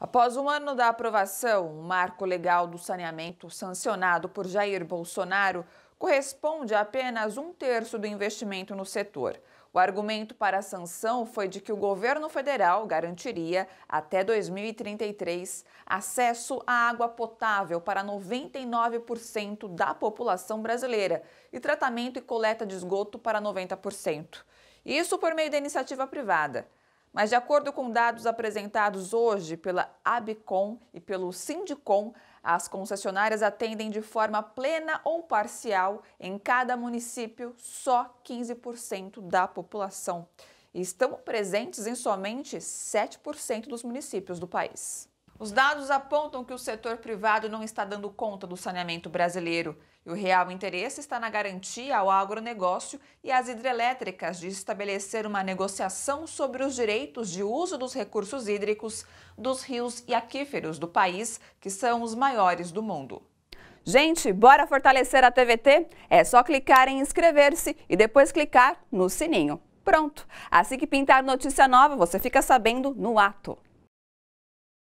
Após um ano da aprovação, o marco legal do saneamento sancionado por Jair Bolsonaro corresponde a apenas um terço do investimento no setor. O argumento para a sanção foi de que o governo federal garantiria, até 2033, acesso à água potável para 99% da população brasileira e tratamento e coleta de esgoto para 90%. Isso por meio da iniciativa privada. Mas, de acordo com dados apresentados hoje pela ABCOM e pelo Sindicom, as concessionárias atendem de forma plena ou parcial, em cada município, só 15% da população. E estão presentes em somente 7% dos municípios do país. Os dados apontam que o setor privado não está dando conta do saneamento brasileiro e o real interesse está na garantia ao agronegócio e às hidrelétricas de estabelecer uma negociação sobre os direitos de uso dos recursos hídricos dos rios e aquíferos do país, que são os maiores do mundo. Gente, bora fortalecer a TVT? É só clicar em inscrever-se e depois clicar no sininho. Pronto! Assim que pintar notícia nova, você fica sabendo no ato.